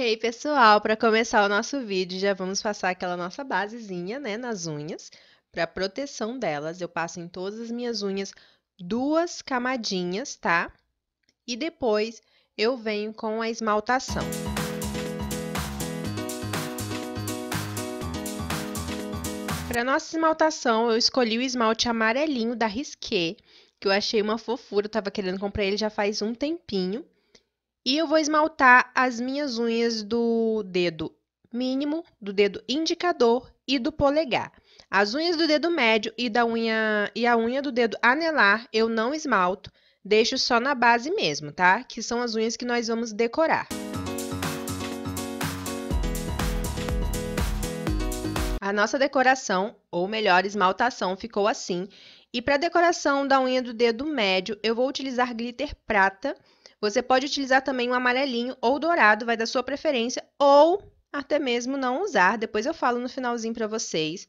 Hey pessoal, para começar o nosso vídeo, já vamos passar aquela nossa basezinha, né, nas unhas. Para proteção delas, eu passo em todas as minhas unhas duas camadinhas, tá? E depois eu venho com a esmaltação. Para nossa esmaltação, eu escolhi o esmalte amarelinho da Risqué, que eu achei uma fofura, eu tava querendo comprar ele já faz um tempinho. E eu vou esmaltar as minhas unhas do dedo mínimo, do dedo indicador e do polegar. As unhas do dedo médio e da unha e a unha do dedo anelar eu não esmalto, deixo só na base mesmo, tá? Que são as unhas que nós vamos decorar. A nossa decoração, ou melhor, esmaltação, ficou assim. E para a decoração da unha do dedo médio, eu vou utilizar glitter prata você pode utilizar também um amarelinho ou dourado, vai da sua preferência, ou até mesmo não usar. Depois eu falo no finalzinho para vocês.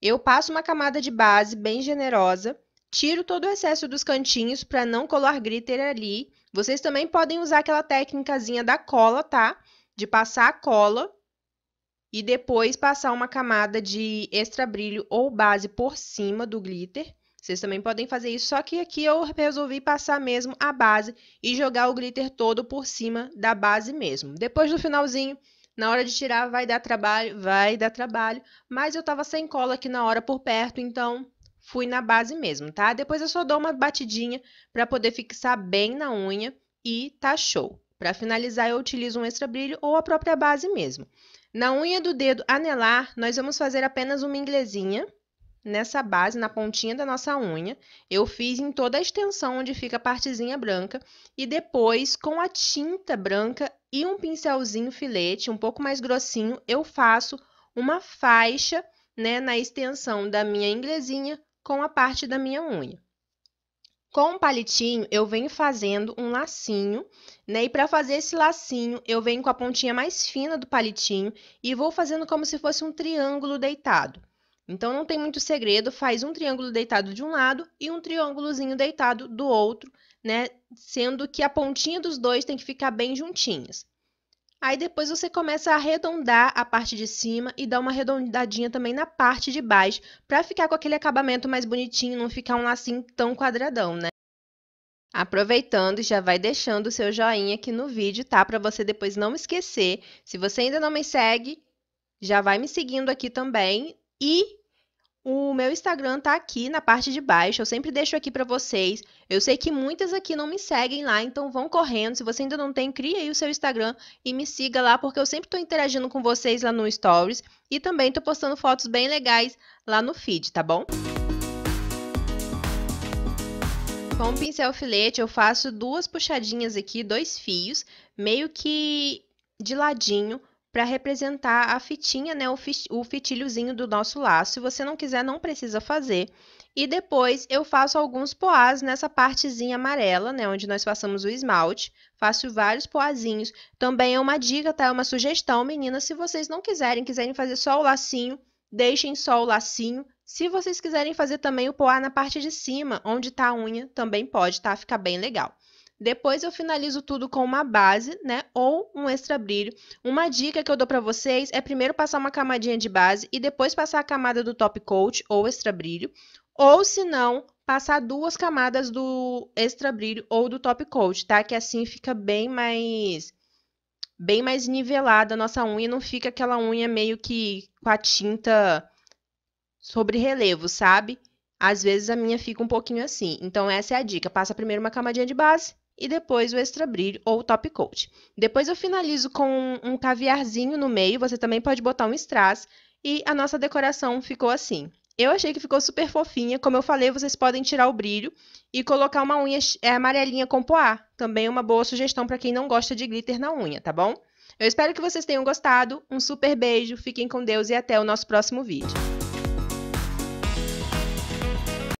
Eu passo uma camada de base bem generosa, tiro todo o excesso dos cantinhos para não colar glitter ali. Vocês também podem usar aquela técnicazinha da cola, tá? De passar a cola e depois passar uma camada de extra brilho ou base por cima do glitter vocês também podem fazer isso, só que aqui eu resolvi passar mesmo a base e jogar o glitter todo por cima da base mesmo. Depois do finalzinho, na hora de tirar vai dar trabalho, vai dar trabalho, mas eu tava sem cola aqui na hora por perto, então fui na base mesmo, tá? Depois eu só dou uma batidinha para poder fixar bem na unha e tá show. Para finalizar, eu utilizo um extra brilho ou a própria base mesmo. Na unha do dedo anelar, nós vamos fazer apenas uma inglesinha, nessa base, na pontinha da nossa unha. Eu fiz em toda a extensão onde fica a partezinha branca. E depois, com a tinta branca e um pincelzinho filete, um pouco mais grossinho, eu faço uma faixa né, na extensão da minha inglesinha com a parte da minha unha. Com o palitinho, eu venho fazendo um lacinho, né? E para fazer esse lacinho, eu venho com a pontinha mais fina do palitinho e vou fazendo como se fosse um triângulo deitado. Então não tem muito segredo, faz um triângulo deitado de um lado e um triângulozinho deitado do outro, né? Sendo que a pontinha dos dois tem que ficar bem juntinhas. Aí depois você começa a arredondar a parte de cima e dá uma arredondadinha também na parte de baixo, para ficar com aquele acabamento mais bonitinho, não ficar um lacinho tão quadradão, né? Aproveitando, já vai deixando o seu joinha aqui no vídeo, tá? Para você depois não esquecer. Se você ainda não me segue, já vai me seguindo aqui também e o meu Instagram tá aqui na parte de baixo, eu sempre deixo aqui para vocês. Eu sei que muitas aqui não me seguem lá, então vão correndo. Se você ainda não tem, crie aí o seu Instagram e me siga lá, porque eu sempre tô interagindo com vocês lá no Stories e também tô postando fotos bem legais lá no feed, tá bom? Com o pincel filete eu faço duas puxadinhas aqui, dois fios, meio que de ladinho, para representar a fitinha, né, o, fitilhozinho do nosso laço. Se você não quiser, não precisa fazer. E depois eu faço alguns poás nessa partezinha amarela, né, onde nós passamos o esmalte. Faço vários poazinhos. Também é uma dica, tá? É uma sugestão, meninas, se vocês não quiserem, quiserem fazer só o lacinho, deixem só o lacinho. Se vocês quiserem fazer também o poá na parte de cima, onde tá a unha, também pode, tá? Fica bem legal. Depois eu finalizo tudo com uma base, né, ou um extra brilho. Uma dica que eu dou para vocês é primeiro passar uma camadinha de base e depois passar a camada do top coat ou extra brilho, ou se não, passar duas camadas do extra brilho ou do top coat, tá? Que assim fica bem mais bem mais nivelada a nossa unha, não fica aquela unha meio que com a tinta sobre relevo, sabe? Às vezes a minha fica um pouquinho assim. Então essa é a dica, passa primeiro uma camadinha de base e depois o extra brilho ou o top coat. Depois eu finalizo com um caviarzinho no meio, você também pode botar um strass e a nossa decoração ficou assim. Eu achei que ficou super fofinha, como eu falei, vocês podem tirar o brilho e colocar uma unha é, amarelinha com poá, também uma boa sugestão para quem não gosta de glitter na unha, tá bom? Eu espero que vocês tenham gostado, um super beijo, fiquem com Deus e até o nosso próximo vídeo.